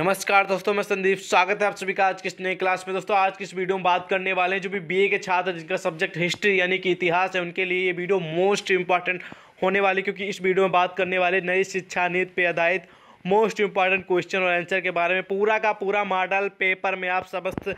नमस्कार दोस्तों मैं संदीप स्वागत है आप सभी का आज किस नए क्लास में दोस्तों आज किस वीडियो में बात करने वाले हैं जो भी बीए के छात्र जिनका सब्जेक्ट हिस्ट्री यानी कि इतिहास है उनके लिए ये वीडियो मोस्ट इंपॉर्टेंट होने वाली क्योंकि इस वीडियो में बात करने वाले नई शिक्षा नीति पर आधारित मोस्ट इंपॉर्टेंट क्वेश्चन और आंसर के बारे में पूरा का पूरा मॉडल पेपर में आप समस्त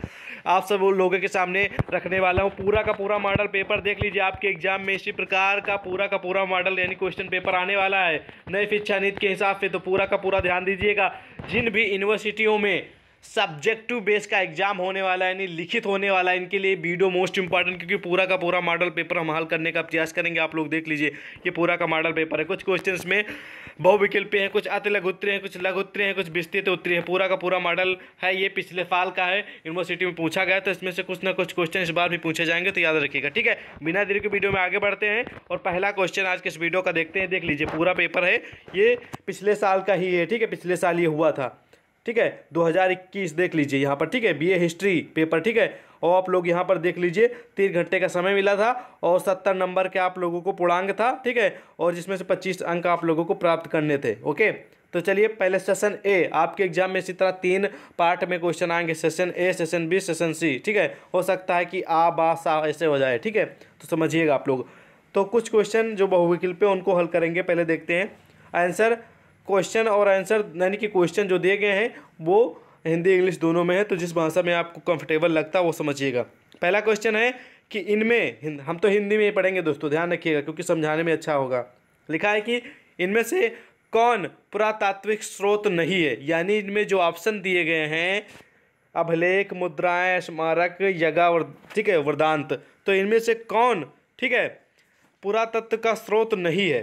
आप सब लोगों के सामने रखने वाला हूँ पूरा का पूरा मॉडल पेपर देख लीजिए आपके एग्जाम में इसी प्रकार का पूरा का पूरा मॉडल यानी क्वेश्चन पेपर आने वाला है नई शिक्षा नीति के हिसाब से तो पूरा का पूरा ध्यान दीजिएगा जिन भी यूनिवर्सिटियों में सब्जेक्टिव बेस का एग्जाम होने वाला है यानी लिखित होने वाला है इनके लिए वीडियो मोस्ट इंपॉर्टेंट क्योंकि पूरा का पूरा मॉडल पेपर हम हल करने का प्रयास करेंगे आप लोग देख लीजिए ये पूरा का मॉडल पेपर है कुछ क्वेश्चन में बहुविकल्पी हैं कुछ अति लघुत्तरीय हैं कुछ लघुत्तरीय हैं कुछ विस्तृत उत्तरी हैं पूरा का पूरा मॉडल है ये पिछले साल का है यूनिवर्सिटी में पूछा गया तो इसमें से कुछ ना कुछ क्वेश्चन इस बार भी पूछे जाएंगे तो याद रखिएगा ठीक है बिना देरी के वीडियो में आगे बढ़ते हैं और पहला क्वेश्चन आज के इस वीडियो का देखते हैं देख लीजिए पूरा पेपर है ये पिछले साल का ही है ठीक है पिछले साल ये हुआ था ठीक है 2021 देख लीजिए यहाँ पर ठीक है बीए हिस्ट्री पेपर ठीक है और आप लोग यहाँ पर देख लीजिए तीन घंटे का समय मिला था और सत्तर नंबर के आप लोगों को पूर्णांग था ठीक है और जिसमें से पच्चीस अंक आप लोगों को प्राप्त करने थे ओके तो चलिए पहले सेशन ए आपके एग्जाम में इसी तरह तीन पार्ट में क्वेश्चन आएंगे session A session B session C ठीक है हो सकता है कि आ बा सा ऐसे हो जाए ठीक है तो समझिएगा आप लोग तो कुछ क्वेश्चन जो बहुविकल्प पे उनको हल करेंगे पहले देखते हैं आंसर क्वेश्चन और आंसर यानी कि क्वेश्चन जो दिए गए हैं वो हिंदी इंग्लिश दोनों में है तो जिस भाषा में आपको कंफर्टेबल लगता है वो समझिएगा पहला क्वेश्चन है कि इनमें हम तो हिंदी में ही पढ़ेंगे दोस्तों ध्यान रखिएगा क्योंकि समझाने में अच्छा होगा लिखा है कि इनमें से कौन पुरातात्विक स्रोत नहीं है यानी इनमें जो ऑप्शन दिए गए हैं अभिलेख मुद्राएं स्मारक यगा ठीक है वृदांत तो इनमें से कौन ठीक है पुरातत्व का स्रोत नहीं है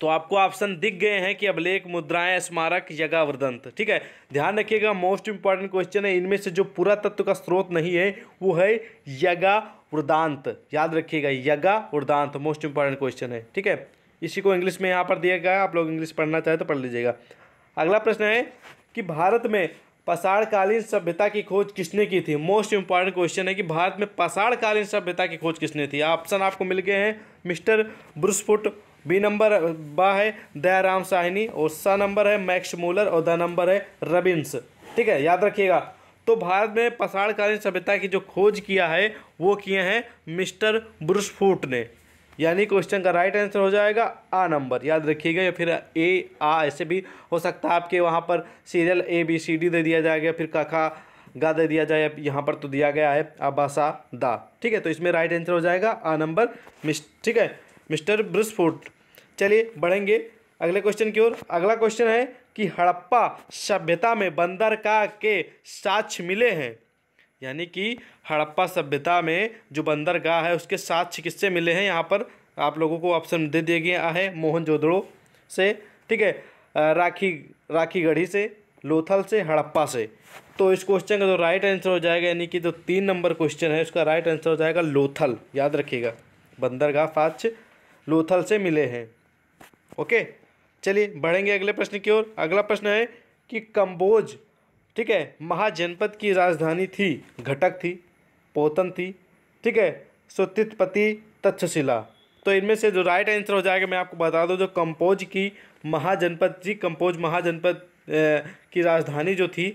तो आपको ऑप्शन दिख गए हैं कि अभिलेख मुद्राएं स्मारक जगह ठीक है ध्यान रखिएगा मोस्ट इंपॉर्टेंट क्वेश्चन है इनमें से जो पूरा तत्व का स्रोत नहीं है वो है यगा वृदांत याद रखिएगा यगा वृदांत मोस्ट इंपॉर्टेंट क्वेश्चन है ठीक है इसी को इंग्लिश में यहाँ पर दिया गया आप लोग इंग्लिश पढ़ना चाहे तो पढ़ लीजिएगा अगला प्रश्न है कि भारत में पसाड़कालीन सभ्यता की खोज किसने की थी मोस्ट इंपॉर्टेंट क्वेश्चन है कि भारत में पसाड़कालीन सभ्यता की खोज किसने थी ऑप्शन आपको मिल गए हैं मिस्टर ब्रुस्फुट बी नंबर बा है दयाराम साहिनी और सा नंबर है मैक्स मूलर और द नंबर है रबिन्स ठीक है याद रखिएगा तो भारत में पसाड़कालीन सभ्यता की जो खोज किया है वो किए हैं मिस्टर ब्रुसफूट ने यानी क्वेश्चन का राइट आंसर हो जाएगा आ नंबर याद रखिएगा या फिर ए आ ऐसे भी हो सकता है आपके वहाँ पर serial A B C D दे दिया जाएगा फिर काका गा दे दिया जाए यहाँ पर तो दिया गया है अबासा दा ठीक है तो इसमें राइट आंसर हो जाएगा आ नंबर मिस ठीक है मिस्टर ब्रिस्फुट चलिए बढ़ेंगे अगले क्वेश्चन की ओर अगला क्वेश्चन है कि हड़प्पा सभ्यता में बंदरगाह के साक्ष्य मिले हैं यानी कि हड़प्पा सभ्यता में जो बंदरगाह है उसके साक्ष्य किससे मिले हैं यहाँ पर आप लोगों को ऑप्शन दे दिए गए है मोहन जोदड़ो से ठीक है राखी राखी गढ़ी से लोथल से हड़प्पा से तो इस क्वेश्चन का जो राइट आंसर हो जाएगा यानी कि जो तीन नंबर क्वेश्चन है उसका राइट आंसर हो जाएगा लोथल याद रखिएगा बंदरगाह साक्ष्य लोथल से मिले हैं ओके चलिए बढ़ेंगे अगले प्रश्न की ओर अगला प्रश्न है कि कंबोज ठीक है महाजनपद की राजधानी थी घटक थी पोतन थी ठीक है सुतितपति तक्षशिला तो इनमें से जो राइट आंसर हो जाएगा मैं आपको बता दूं जो कंपोज की महाजनपद जी कंपोज महाजनपद की राजधानी जो थी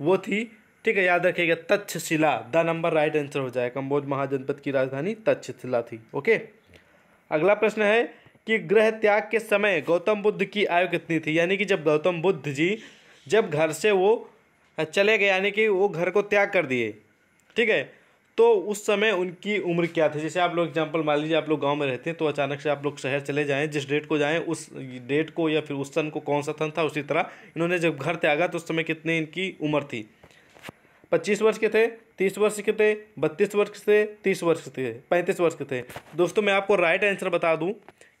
वो थी ठीक है याद रखिएगा Takshashila D number right answer हो जाएगा कंबोज महाजनपद की राजधानी तक्षशिला थी ओके अगला प्रश्न है कि गृह त्याग के समय गौतम बुद्ध की आयु कितनी थी यानी कि जब गौतम बुद्ध जी जब घर से वो चले गए यानी कि वो घर को त्याग कर दिए ठीक है तो उस समय उनकी उम्र क्या थी जैसे आप लोग एग्जांपल मान लीजिए आप लोग गांव में रहते हैं तो अचानक से आप लोग शहर चले जाएं जिस डेट को जाएं उस डेट को या फिर उस सन को कौन सा सन था उसी तरह इन्होंने जब घर त्यागा तो उस समय कितनी इनकी उम्र थी पच्चीस वर्ष के थे तीस वर्ष के थे बत्तीस वर्ष के थे तीस वर्ष के थे पैंतीस वर्ष के थे दोस्तों मैं आपको राइट आंसर बता दूँ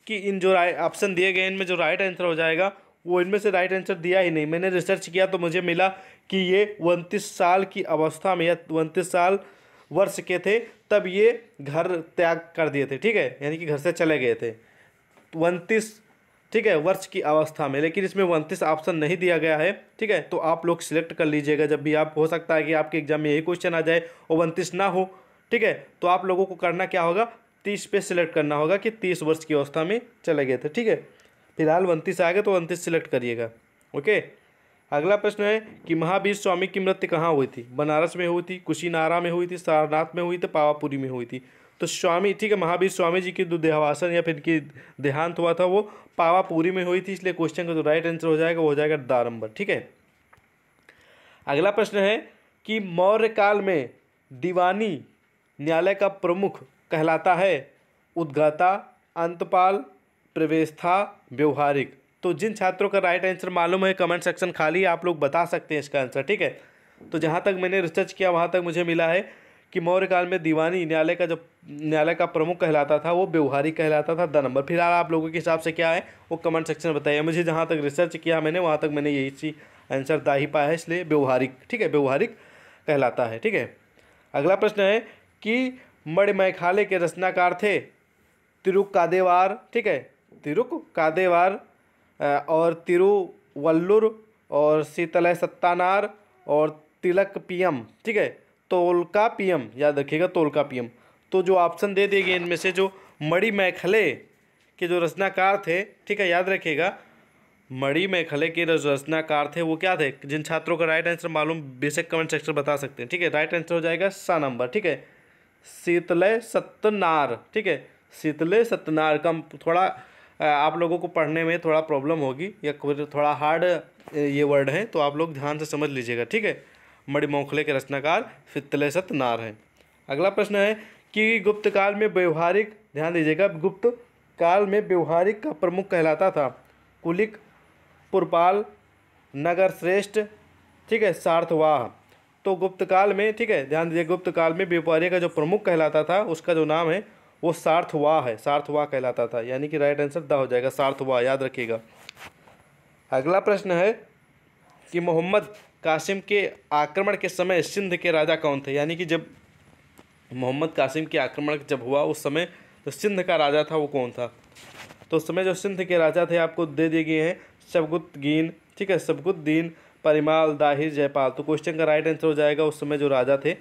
कि इन जो ऑप्शन दिए गए इनमें जो राइट आंसर हो जाएगा वो इनमें से राइट आंसर दिया ही नहीं मैंने रिसर्च किया तो मुझे मिला कि ये उनतीस साल की अवस्था में या उनतीस साल वर्ष के थे तब ये घर त्याग कर दिए थे ठीक है यानी कि घर से चले गए थे उनतीस ठीक है वर्ष की अवस्था में लेकिन इसमें उनतीस ऑप्शन नहीं दिया गया है ठीक है तो आप लोग सिलेक्ट कर लीजिएगा जब भी आप हो सकता है कि आपके एग्जाम में यही क्वेश्चन आ जाए और उनतीस ना हो ठीक है तो आप लोगों को करना क्या होगा तीस पे सिलेक्ट करना होगा कि तीस वर्ष की अवस्था में चले गए थे ठीक है फिलहाल उनतीस आएगा तो उनतीस सिलेक्ट करिएगा ओके अगला प्रश्न है कि महावीर स्वामी की मृत्यु कहाँ हुई थी बनारस में हुई थी कुशीनारा में हुई थी सारनाथ में हुई थी पावापुरी में हुई थी तो स्वामी ठीक है महावीर स्वामी जी की जो देहावासन या फिर इनकी देहांत हुआ था वो पावापुरी में हुई थी इसलिए क्वेश्चन का जो राइट आंसर हो जाएगा वो हो जाएगा दारंबर ठीक है अगला प्रश्न है कि मौर्य काल में दीवानी न्यायालय का प्रमुख कहलाता है उद्गाता अंतपाल प्रवेशथा व्यवहारिक तो जिन छात्रों का राइट आंसर मालूम है कमेंट सेक्शन खाली आप लोग बता सकते हैं इसका आंसर ठीक है तो जहाँ तक मैंने रिसर्च किया वहाँ तक मुझे मिला है कि मौर्य काल में दीवानी न्यायालय का जो न्यायालय का प्रमुख कहलाता था वो व्यवहारिक कहलाता था द नंबर फिलहाल आप लोगों के हिसाब से क्या है वो कमेंट सेक्शन में बताइए मुझे जहाँ तक रिसर्च किया मैंने वहाँ तक मैंने यही सी आंसर दा ही पाया है इसलिए व्यवहारिक ठीक है व्यवहारिक कहलाता है ठीक है अगला प्रश्न है कि मणि मैखाले के रचनाकार थे तिरुक कादेवार ठीक है तिरुक कादेवार और तिरुवल्लुर और शीतलय सत्तानार और तिलक पीएम ठीक है तोलकापियम याद रखिएगा तोलकापियम तो जो ऑप्शन दे देंगे इनमें से जो मड़ी मैखले के जो रचनाकार थे ठीक है याद रखिएगा मड़ी मैखले के जो रचनाकार थे वो क्या थे जिन छात्रों का राइट आंसर मालूम बेसिक कमेंट सेक्शन बता सकते हैं ठीक है राइट आंसर हो जाएगा सा नंबर ठीक है शीतलय सत्यनार ठीक है शीतलय सत्यनार का थोड़ा आप लोगों को पढ़ने में थोड़ा प्रॉब्लम होगी या थोड़ा हार्ड ये वर्ड है तो आप लोग ध्यान से समझ लीजिएगा ठीक है मणिमोखले के रचनाकार फितले सतनार हैं अगला प्रश्न है कि गुप्त काल में व्यवहारिक ध्यान दीजिएगा गुप्त काल में व्यवहारिक का प्रमुख कहलाता था कुलिक पुरपाल नगर श्रेष्ठ ठीक है सार्थवाह तो गुप्त काल में ठीक है ध्यान दीजिए गुप्त काल में व्यापारी का जो प्रमुख कहलाता था उसका जो नाम है वो सार्थवाह है सार्थवाह कहलाता था यानी कि राइट आंसर द हो जाएगा सार्थवाह याद रखिएगा अगला प्रश्न है कि मोहम्मद कासिम के आक्रमण के समय सिंध के राजा कौन थे यानी कि जब मोहम्मद कासिम के आक्रमण जब हुआ उस समय तो सिंध का राजा था वो कौन था तो उस समय जो सिंध के राजा थे आपको दे दिए गए हैं शबगुद्दीन ठीक है शबगुद्दीन परिमाल दाहिर जयपाल तो क्वेश्चन का राइट आंसर हो जाएगा उस समय जो राजा थे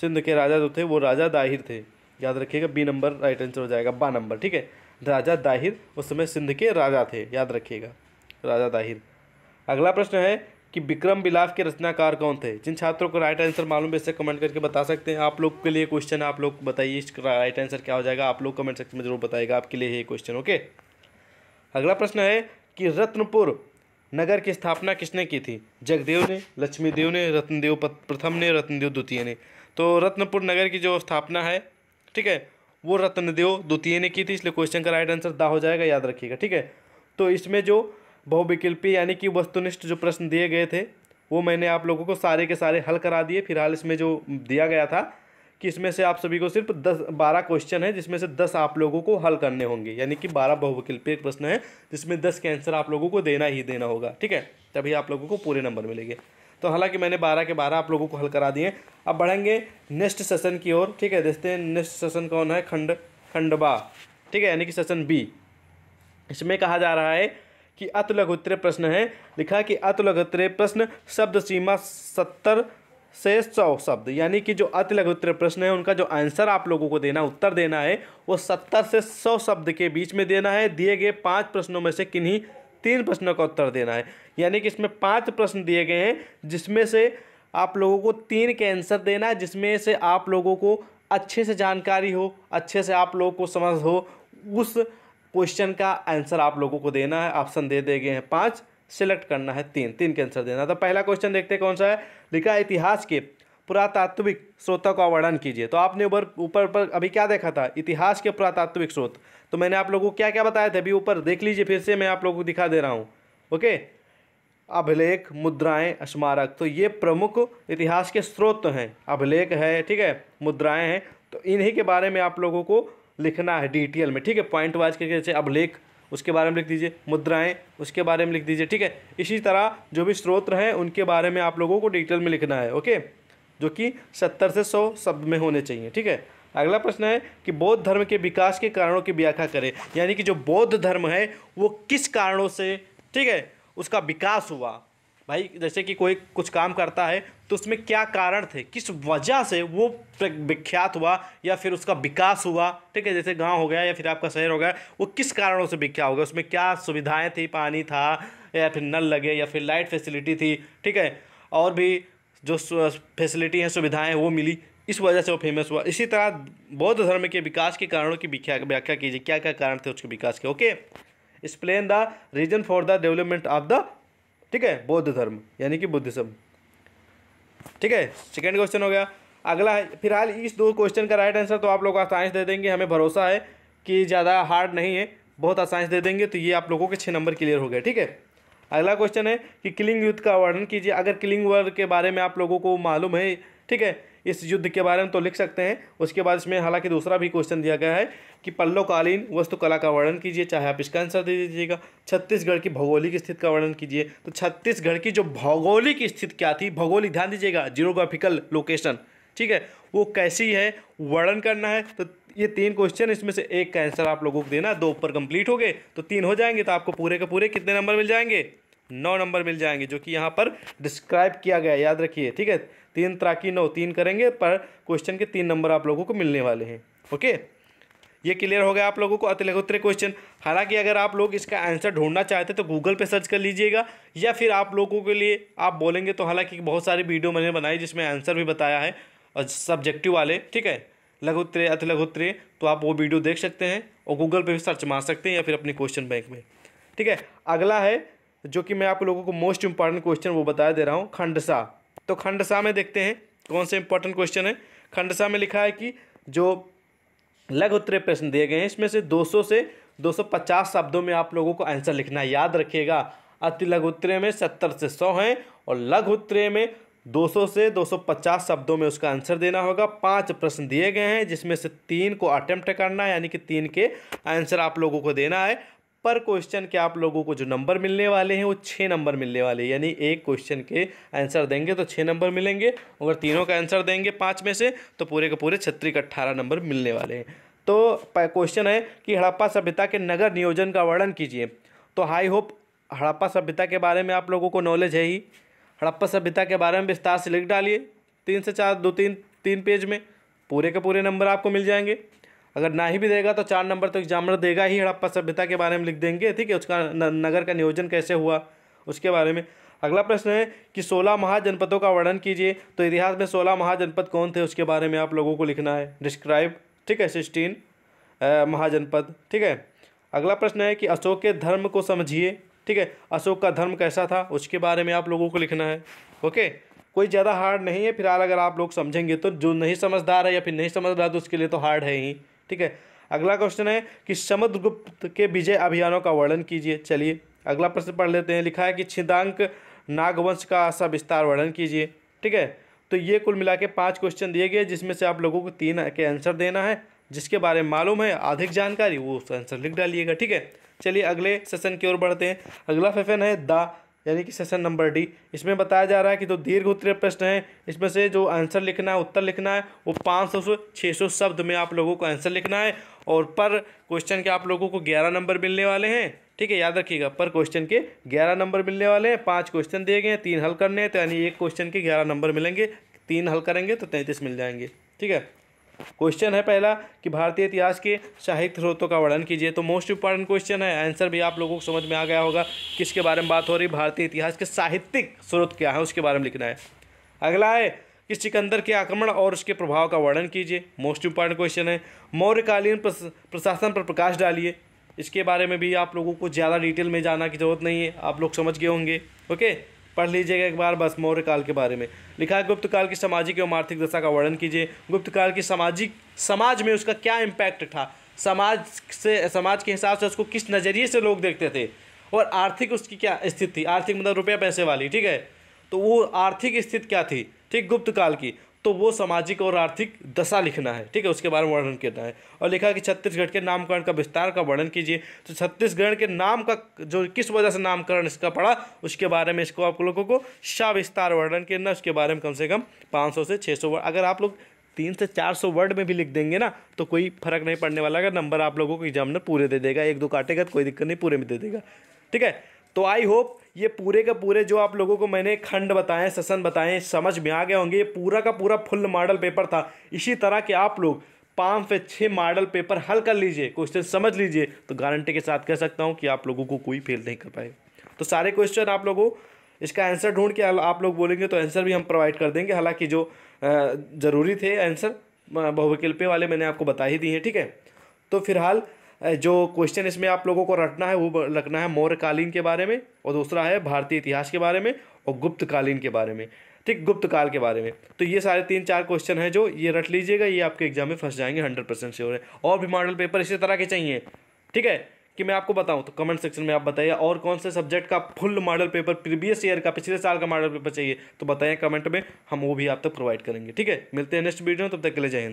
सिंध के राजा जो थे वो राजा दाहिर थे याद रखिएगा बी नंबर राइट आंसर हो जाएगा बा नंबर ठीक है राजा दाहिर उस समय सिंध के राजा थे याद रखिएगा राजा दाहिर अगला प्रश्न है कि विक्रम बिलाफ के रचनाकार कौन थे जिन छात्रों को राइट आंसर मालूम है इससे कमेंट करके बता सकते हैं आप लोग के लिए क्वेश्चन आप लोग बताइए इसका राइट आंसर क्या हो जाएगा आप लोग कमेंट सेक्शन में जरूर बताएगा आपके लिए ये क्वेश्चन ओके अगला प्रश्न है कि रत्नपुर नगर की स्थापना किसने की थी जगदेव ने लक्ष्मीदेव ने रत्नदेव प्रथम ने रत्नदेव द्वितीय ने तो रत्नपुर नगर की जो स्थापना है ठीक है वो रत्नदेव द्वितीय ने की थी इसलिए क्वेश्चन का राइट आंसर दा हो जाएगा याद रखिएगा ठीक है तो इसमें जो बहुविकल्पी यानी कि वस्तुनिष्ठ जो प्रश्न दिए गए थे वो मैंने आप लोगों को सारे के सारे हल करा दिए फिलहाल इसमें जो दिया गया था कि इसमें से आप सभी को सिर्फ दस बारह क्वेश्चन है जिसमें से दस आप लोगों को हल करने होंगे यानी कि बारह बहुविकल्पीय प्रश्न है जिसमें दस के आंसर आप लोगों को देना ही देना होगा ठीक है तभी आप लोगों को पूरे नंबर मिलेंगे तो हालांकि मैंने बारह के बारह आप लोगों को हल करा दिए अब बढ़ेंगे नेक्स्ट सेशन की ओर ठीक है देखते हैं नेक्स्ट सेशन कौन है खंड खंडबा ठीक है यानी कि सेशन बी इसमें कहा जा रहा है कि अतलघुत्तरीय प्रश्न है लिखा कि अतलघुत्तरीय प्रश्न शब्द सीमा सत्तर से सौ शब्द यानी कि जो अतलघुत्तरीय प्रश्न है उनका जो आंसर आप लोगों को देना उत्तर देना है वो सत्तर से सौ शब्द के बीच में देना है दिए गए पांच प्रश्नों में से किन्हीं तीन प्रश्नों का उत्तर देना है यानी कि इसमें पांच प्रश्न दिए गए हैं जिसमें से आप लोगों को तीन के आंसर देना है जिसमें से आप लोगों को अच्छे से जानकारी हो अच्छे से आप लोगों को समझ हो उस क्वेश्चन का आंसर आप लोगों को देना है ऑप्शन दे दे गए हैं पाँच सिलेक्ट करना है तीन तीन के आंसर देना तो पहला क्वेश्चन देखते हैं कौन सा है लिखा इतिहास के पुरातात्विक स्रोतों का वर्णन कीजिए तो आपने ऊपर ऊपर पर अभी क्या देखा था इतिहास के पुरातात्विक स्रोत तो मैंने आप लोगों को क्या क्या बताया था अभी ऊपर देख लीजिए फिर से मैं आप लोगों को दिखा दे रहा हूँ ओके अभिलेख मुद्राएं स्मारक तो ये प्रमुख इतिहास के स्रोत हैं अभिलेख है ठीक है मुद्राएं हैं तो इन्हीं के बारे में आप लोगों को लिखना है डिटेल में ठीक है पॉइंट वाइज करके जैसे लेख उसके बारे में लिख दीजिए मुद्राएं उसके बारे में लिख दीजिए ठीक है इसी तरह जो भी स्रोत हैं उनके बारे में आप लोगों को डिटेल में लिखना है ओके जो कि सत्तर से सौ शब्द में होने चाहिए ठीक है अगला प्रश्न है कि बौद्ध धर्म के विकास के कारणों की व्याख्या करें यानी कि जो बौद्ध धर्म है वो किस कारणों से ठीक है उसका विकास हुआ भाई जैसे कि कोई कुछ काम करता है तो उसमें क्या कारण थे किस वजह से वो विख्यात हुआ या फिर उसका विकास हुआ ठीक है जैसे गांव हो गया या फिर आपका शहर हो गया वो किस कारणों से विख्यात हो गया उसमें क्या सुविधाएं थी पानी था या फिर नल लगे या फिर लाइट फैसिलिटी थी ठीक है और भी जो फैसिलिटी हैं सुविधाएँ वो मिली इस वजह से वो फेमस हुआ इसी तरह बौद्ध धर्म के विकास के कारणों की व्याख्या कीजिए क्या क्या कारण थे उसके विकास के okay explain the reason for the development of the ठीक है बौद्ध धर्म यानी कि बुद्धिज्म ठीक है सेकेंड क्वेश्चन हो गया अगला फिलहाल इस दो क्वेश्चन का राइट आंसर तो आप लोग आसाइंस दे देंगे हमें भरोसा है कि ज़्यादा हार्ड नहीं है बहुत आसाइंस दे देंगे तो ये आप लोगों के छः नंबर क्लियर हो गए ठीक है अगला क्वेश्चन है कि किलिंग युद्ध का वर्णन कीजिए अगर किलिंग वर्ग के बारे में आप लोगों को मालूम है ठीक है इस युद्ध के बारे में तो लिख सकते हैं उसके बाद इसमें हालांकि दूसरा भी क्वेश्चन दिया गया है कि पल्लोकालीन वस्तुकला का वर्णन कीजिए चाहे आप इसका आंसर दे दीजिएगा छत्तीसगढ़ की भौगोलिक स्थिति का वर्णन कीजिए तो छत्तीसगढ़ की जो भौगोलिक स्थिति क्या थी भौगोलिक ध्यान दीजिएगा जियोग्राफिकल लोकेशन ठीक है वो कैसी है वर्णन करना है तो ये तीन क्वेश्चन इसमें से एक का आंसर आप लोगों को देना दो ऊपर कंप्लीट हो गए तो तीन हो जाएंगे तो आपको पूरे के पूरे कितने नंबर मिल जाएंगे नौ नंबर मिल जाएंगे जो कि यहाँ पर डिस्क्राइब किया गया याद रखिए ठीक है तीन तराकी नौ तीन करेंगे पर क्वेश्चन के तीन नंबर आप लोगों को मिलने वाले हैं ओके ये क्लियर हो गया आप लोगों को अतिलकोत्तर क्वेश्चन हालांकि अगर आप लोग इसका आंसर ढूंढना चाहते तो गूगल पे सर्च कर लीजिएगा या फिर आप लोगों के लिए आप बोलेंगे तो हालांकि बहुत सारी वीडियो मैंने बनाई जिसमें आंसर भी बताया है और सब्जेक्टिव वाले ठीक है लघुत्तरीय अतिलघुत्तरीय तो आप वो वीडियो देख सकते हैं और गूगल पर भी सर्च मार सकते हैं या फिर अपने क्वेश्चन बैंक में ठीक है अगला है जो कि मैं आप लोगों को मोस्ट इंपॉर्टेंट क्वेश्चन वो बताया दे रहा हूँ खंडसा तो खंडसा में देखते हैं कौन से इंपॉर्टेंट क्वेश्चन है खंडसा में लिखा है कि जो लघु उत्तरे प्रश्न दिए गए हैं इसमें से 200 से 250 शब्दों में आप लोगों को आंसर लिखना है याद रखिएगा अति लघु उत्तरे में 70 से 100 हैं और लघु उत्तरे में 200 से 250 शब्दों में उसका आंसर देना होगा पांच प्रश्न दिए गए हैं जिसमें से तीन को अटेम्प्ट करना है यानी कि तीन के आंसर आप लोगों को देना है पर क्वेश्चन के आप लोगों को जो नंबर मिलने वाले हैं वो छः नंबर मिलने वाले यानी एक क्वेश्चन के आंसर देंगे तो छः नंबर मिलेंगे अगर तीनों का आंसर देंगे पाँच में से तो पूरे के पूरे छत्तीस अट्ठारह नंबर मिलने वाले हैं तो क्वेश्चन है कि हड़प्पा सभ्यता के नगर नियोजन का वर्णन कीजिए तो हाई होप हड़प्पा सभ्यता के बारे में आप लोगों को नॉलेज है ही हड़प्पा सभ्यता के बारे में विस्तार से लिख डालिए तीन से चार दो तीन तीन पेज में पूरे के पूरे नंबर आपको मिल जाएंगे अगर ना ही भी देगा तो चार नंबर तो एग्जामिनर देगा ही हड़प्पा सभ्यता के बारे में लिख देंगे ठीक है उसका नगर का नियोजन कैसे हुआ उसके बारे में अगला प्रश्न है कि सोलह महाजनपदों का वर्णन कीजिए तो इतिहास में सोलह महाजनपद कौन थे उसके बारे में आप लोगों को लिखना है डिस्क्राइब ठीक है सिक्सटीन महाजनपद ठीक है अगला प्रश्न है कि अशोक के धर्म को समझिए ठीक है अशोक का धर्म कैसा था उसके बारे में आप लोगों को लिखना है ओके कोई ज़्यादा हार्ड नहीं है फिलहाल अगर आप लोग समझेंगे तो जो नहीं समझदार है या फिर नहीं समझ रहा तो उसके लिए तो हार्ड है ही ठीक है अगला क्वेश्चन है कि समुद्रगुप्त के विजय अभियानों का वर्णन कीजिए चलिए अगला प्रश्न पढ़ लेते हैं लिखा है कि छिदांक नागवंश का विस्तार वर्णन कीजिए ठीक है तो ये कुल मिला के पाँच क्वेश्चन दिए गए जिसमें से आप लोगों को तीन के आंसर देना है जिसके बारे में मालूम है अधिक जानकारी वो उसका आंसर लिख डालिएगा ठीक है चलिए अगले सेशन की ओर बढ़ते हैं अगला सेशन है द यानी कि सेशन नंबर डी इसमें बताया जा रहा है कि जो तो दीर्घ उत्तरीय प्रश्न है इसमें से जो आंसर लिखना है उत्तर लिखना है वो पाँच सौ से छः सौ शब्द में आप लोगों को आंसर लिखना है और पर क्वेश्चन के आप लोगों को ग्यारह नंबर मिलने वाले हैं ठीक है याद रखिएगा पर क्वेश्चन के ग्यारह नंबर मिलने वाले हैं पाँच क्वेश्चन दिए गए हैं तीन हल करने हैं तो यानी एक क्वेश्चन के ग्यारह नंबर मिलेंगे तीन हल करेंगे तो तैंतीस मिल जाएंगे ठीक है क्वेश्चन है पहला कि भारतीय इतिहास के साहित्य स्रोतों का वर्णन कीजिए तो मोस्ट इंपॉर्टेंट क्वेश्चन है आंसर भी आप लोगों को समझ में आ गया होगा किसके बारे में बात हो रही भारतीय इतिहास के साहित्यिक स्रोत क्या है उसके बारे में लिखना है अगला है कि सिकंदर के आक्रमण और उसके प्रभाव का वर्णन कीजिए मोस्ट इंपॉर्टेंट क्वेश्चन है मौर्यकालीन प्रशासन पर प्रकाश डालिए इसके बारे में भी आप लोगों को ज़्यादा डिटेल में जाना की जरूरत नहीं है आप लोग समझ गए होंगे ओके पढ़ लीजिएगा एक बार बस मौर्य काल के बारे में लिखा है गुप्त काल की सामाजिक एवं आर्थिक दशा का वर्णन कीजिए गुप्त काल की सामाजिक समाज में उसका क्या इम्पैक्ट था समाज से समाज के हिसाब से उसको किस नज़रिए से लोग देखते थे और आर्थिक उसकी क्या स्थिति थी आर्थिक मतलब रुपया पैसे वाली ठीक है तो वो आर्थिक स्थिति क्या थी ठीक गुप्त काल की तो वो सामाजिक और आर्थिक दशा लिखना है ठीक है उसके बारे में वर्णन करना है और लिखा कि छत्तीसगढ़ के नामकरण का विस्तार का वर्णन कीजिए तो छत्तीसगढ़ के नाम का जो किस वजह से नामकरण इसका पड़ा उसके बारे में इसको आप लोगों को विस्तार वर्णन करना उसके बारे में कम से कम पाँच सौ से छः सौ अगर आप लोग तीन से चार सौ वर्ड में भी लिख देंगे ना तो कोई फर्क नहीं पड़ने वाला अगर नंबर आप लोगों को एग्जामिनर पूरे दे देगा एक दो काटेगा तो कोई दिक्कत नहीं पूरे में दे देगा ठीक है तो आई होप ये पूरे का पूरे जो आप लोगों को मैंने खंड बताएं सेशन बताएं समझ में आ गए होंगे ये पूरा का पूरा फुल मॉडल पेपर था इसी तरह के आप लोग पाँच से छः मॉडल पेपर हल कर लीजिए क्वेश्चन समझ लीजिए तो गारंटी के साथ कह सकता हूँ कि आप लोगों को कोई फेल नहीं कर पाएगा तो सारे क्वेश्चन आप लोगों इसका आंसर ढूंढ के आप लोग बोलेंगे तो आंसर भी हम प्रोवाइड कर देंगे हालांकि जो ज़रूरी थे आंसर बहुविकल्पे वाले मैंने आपको बता ही दिए हैं ठीक है तो फिलहाल जो क्वेश्चन इसमें आप लोगों को रटना है वो रखना है मौर्यकालीन के बारे में और दूसरा है भारतीय इतिहास के बारे में और गुप्तकालीन के बारे में ठीक गुप्त काल के बारे में तो ये सारे तीन चार क्वेश्चन हैं जो ये रट लीजिएगा ये आपके एग्जाम में फंस जाएंगे हंड्रेड परसेंट श्योर है और भी मॉडल पेपर इसी तरह के चाहिए ठीक है कि मैं आपको बताऊं तो कमेंट सेक्शन में आप बताइए और कौन से सब्जेक्ट का full model paper previous year का पिछले साल का मॉडल पेपर चाहिए तो बताइए कमेंट में हम वो भी आप तक प्रोवाइड करेंगे ठीक है मिलते हैं नेक्स्ट वीडियो तब तक के लिए जय हिंद